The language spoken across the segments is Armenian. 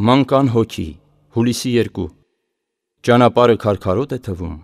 Մանկան հոգի, հուլիսի 2։ Ճանապարհը քարքարոտ է թվում։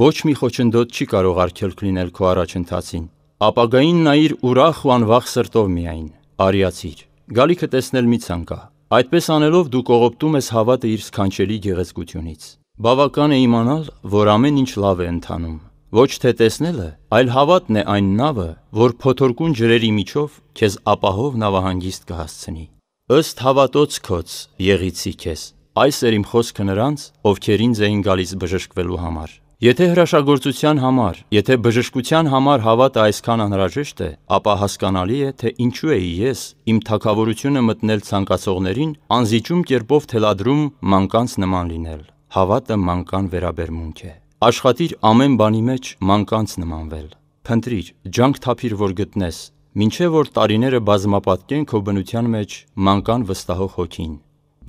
Ոչ մի խոչընդոտ չի կարող արգելք լինել քո առաջընթացին։ Ապագային նայիր ուրախ ու անվախ սրտով միայն։ Արիացիր։ Գալիքը տեսնել մի ցանկա։ Այդպես անելով դու կողոպտում ես հավատը իր սքանչելի գեղեցկությունից։ Բավական է իմանալ, որ ամեն ինչ լավ է ընթանում։ Ոչ թե տեսնելը, այլ հավատն է այն նավը, որ փոթորկուն ջրերի միջով քեզ ապահով նավահանգիստ կհասցնի ըստ հավատոց քոց եղիցիկ ես։ Այս էր իմ խոսքը նրանց, ովքեր ինձ էին գալիս բժշկվելու համար։ Եթե հրաշագործության համար, եթե բժշկության համար հավատը այսքան անհրաժեշտ է, ապա հասկանալի է, թե ինչու էի ես իմ թակավորությունը մտնել ցանկացողներին, անզիջում կերպով թելադրում մանկանց նման լինել։ Հավատը մանկան վերաբերմունք է։ Աշխատիր ամեն բանի մեջ մանկանց նմանվել։ Փնտրիր, ջանք թափիր, որ գտնես, մինչև որ տարիները բազմապատկեն քո բնության մեջ մանկան վստահող հոգին։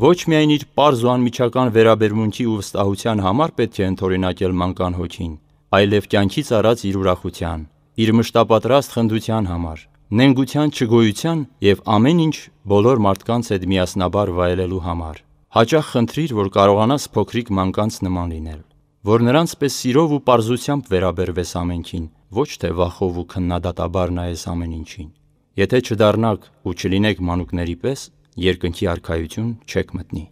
Ոչ միայն իր པարզ ու անմիջական վերաբերմունքի ու վստահության համար պետք է ընթորինակել մանկան հոգին, այլև կյանքից առած իր ուրախության, իր մշտապատրաստ խնդության համար, նենգության չգոյության եւ ամեն ինչ բոլոր մարդկանց հետ միասնաբար վայելելու համար։ Հաճախ խնդրիր, որ կարողանաս փոքրիկ մանկանց նման լինել, որ նրանց պես սիրով ու པարզությամբ վերաբերվես ամենքին, ոչ թե վախով ու քննադատաբար նայես ամեն ինչին։ Եթե չդառնաք ու չլինեք մանուկների պես, երկնքի արքայություն չեք մտնի։